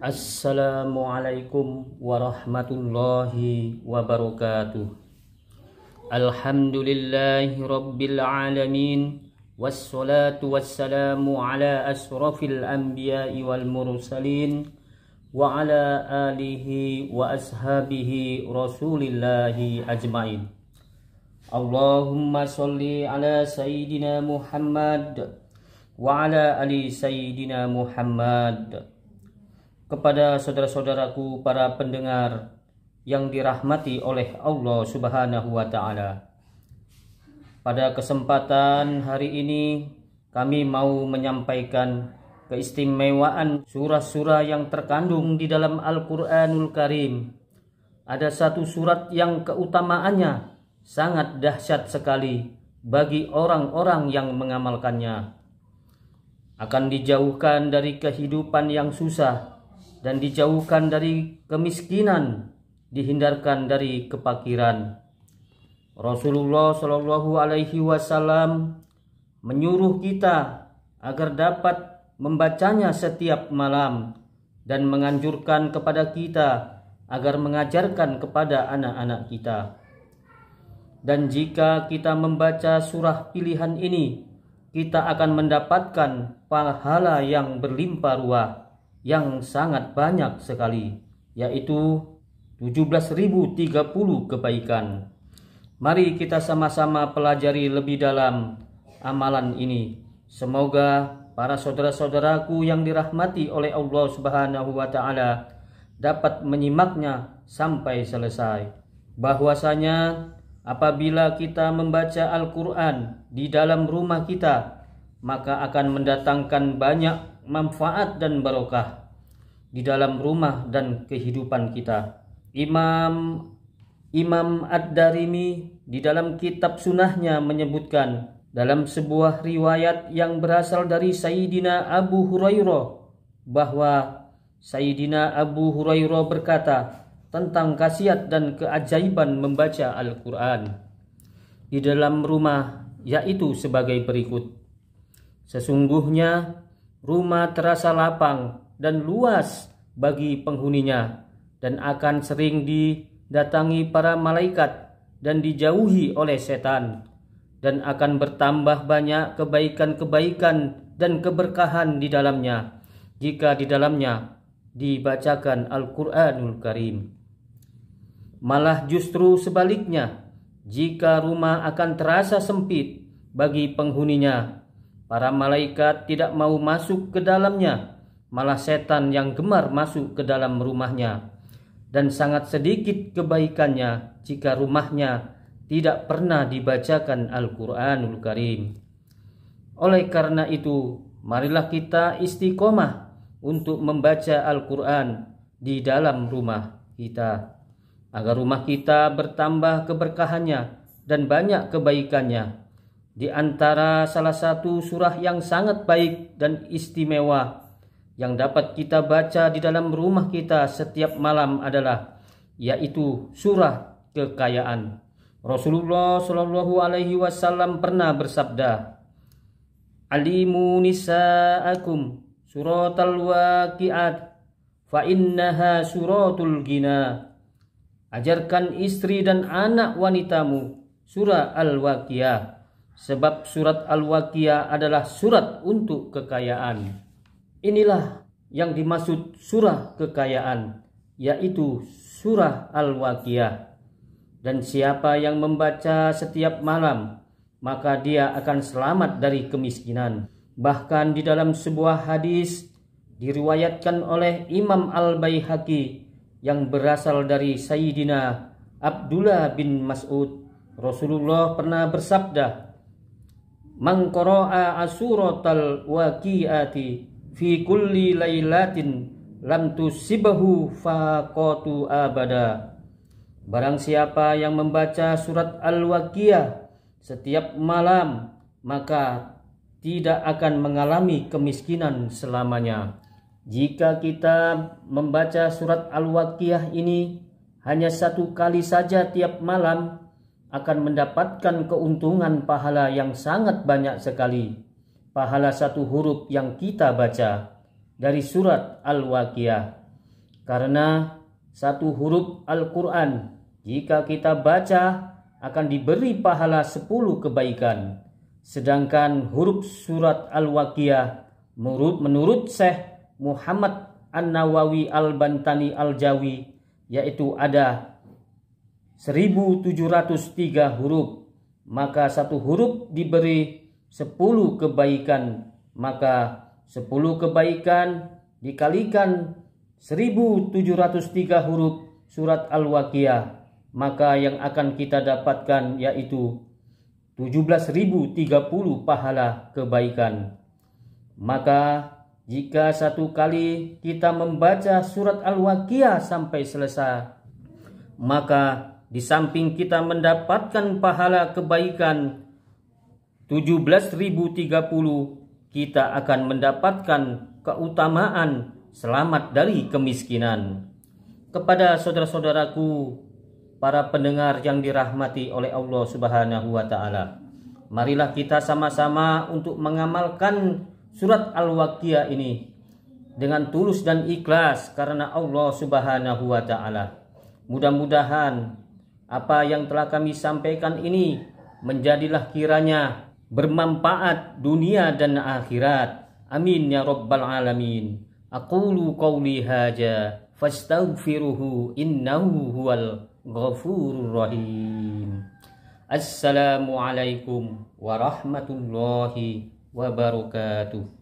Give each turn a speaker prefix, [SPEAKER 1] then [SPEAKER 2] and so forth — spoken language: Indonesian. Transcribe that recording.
[SPEAKER 1] Assalamualaikum warahmatullahi wabarakatuh Alhamdulillahi rabbil alamin Wassalatu wassalamu ala asrafil anbiya'i wal mursalin Wa ala alihi wa ashabihi rasulillahi ajmain Allahumma salli ala sayyidina Muhammad Wa ala ali sayyidina Muhammad kepada saudara-saudaraku para pendengar yang dirahmati oleh Allah Subhanahu wa taala. Pada kesempatan hari ini kami mau menyampaikan keistimewaan surah-surah yang terkandung di dalam Al-Qur'anul Karim. Ada satu surat yang keutamaannya sangat dahsyat sekali bagi orang-orang yang mengamalkannya. Akan dijauhkan dari kehidupan yang susah dan dijauhkan dari kemiskinan, dihindarkan dari kepakiran. Rasulullah Shallallahu Alaihi Wasallam menyuruh kita agar dapat membacanya setiap malam dan menganjurkan kepada kita agar mengajarkan kepada anak-anak kita. Dan jika kita membaca surah pilihan ini, kita akan mendapatkan pahala yang berlimpah ruah yang sangat banyak sekali, yaitu 17.030 kebaikan. Mari kita sama-sama pelajari lebih dalam amalan ini. Semoga para saudara-saudaraku yang dirahmati oleh Allah Subhanahu wa taala dapat menyimaknya sampai selesai. Bahwasanya apabila kita membaca Al-Qur'an di dalam rumah kita, maka akan mendatangkan banyak manfaat dan barokah di dalam rumah dan kehidupan kita. Imam Imam Ad-Darimi di dalam kitab sunnahnya menyebutkan dalam sebuah riwayat yang berasal dari Sayyidina Abu Hurairah bahwa Sayyidina Abu Hurairah berkata tentang khasiat dan keajaiban membaca Al-Quran di dalam rumah yaitu sebagai berikut Sesungguhnya rumah terasa lapang dan luas bagi penghuninya dan akan sering didatangi para malaikat dan dijauhi oleh setan dan akan bertambah banyak kebaikan-kebaikan dan keberkahan di dalamnya jika di dalamnya dibacakan Al-Qur'anul Karim malah justru sebaliknya jika rumah akan terasa sempit bagi penghuninya Para malaikat tidak mau masuk ke dalamnya, malah setan yang gemar masuk ke dalam rumahnya. Dan sangat sedikit kebaikannya jika rumahnya tidak pernah dibacakan Al-Quranul Karim. Oleh karena itu, marilah kita istiqomah untuk membaca Al-Quran di dalam rumah kita. Agar rumah kita bertambah keberkahannya dan banyak kebaikannya di antara salah satu surah yang sangat baik dan istimewa yang dapat kita baca di dalam rumah kita setiap malam adalah yaitu surah kekayaan. Rasulullah Shallallahu Alaihi Wasallam pernah bersabda, "Alimu nisaakum al waqiat, fa innaha suratul gina." Ajarkan istri dan anak wanitamu surah al-waqiah Sebab surat Al-Waqiah adalah surat untuk kekayaan. Inilah yang dimaksud surah kekayaan, yaitu surah Al-Waqiah. Dan siapa yang membaca setiap malam, maka dia akan selamat dari kemiskinan. Bahkan di dalam sebuah hadis diriwayatkan oleh Imam Al-Baihaqi yang berasal dari Sayyidina Abdullah bin Mas'ud. Rasulullah pernah bersabda, mengkoroa asuratal waqi'ati fi kulli lailatin lam tusibahu faqatu abada barang siapa yang membaca surat al-waqiah setiap malam maka tidak akan mengalami kemiskinan selamanya jika kita membaca surat al-waqiah ini hanya satu kali saja tiap malam akan mendapatkan keuntungan pahala yang sangat banyak sekali. Pahala satu huruf yang kita baca dari surat Al-Waqiah. Karena satu huruf Al-Quran jika kita baca akan diberi pahala sepuluh kebaikan. Sedangkan huruf surat Al-Waqiah menurut, menurut Syekh Muhammad An-Nawawi Al-Bantani Al-Jawi yaitu ada 1703 huruf, maka satu huruf diberi 10 kebaikan, maka 10 kebaikan dikalikan 1703 huruf surat Al-Waqiah, maka yang akan kita dapatkan yaitu 17.030 pahala kebaikan. Maka jika satu kali kita membaca surat Al-Waqiah sampai selesai, maka di samping kita mendapatkan pahala kebaikan 17.030, kita akan mendapatkan keutamaan selamat dari kemiskinan. Kepada saudara-saudaraku, para pendengar yang dirahmati oleh Allah Subhanahu wa taala. Marilah kita sama-sama untuk mengamalkan surat Al-Waqiah ini dengan tulus dan ikhlas karena Allah Subhanahu wa taala. Mudah-mudahan apa yang telah kami sampaikan ini menjadilah kiranya bermanfaat dunia dan akhirat. Amin ya rabbal alamin. Aqulu qawli haja fastaghfiruhu innahu huwal ghafurur rahim. Assalamualaikum warahmatullahi wabarakatuh.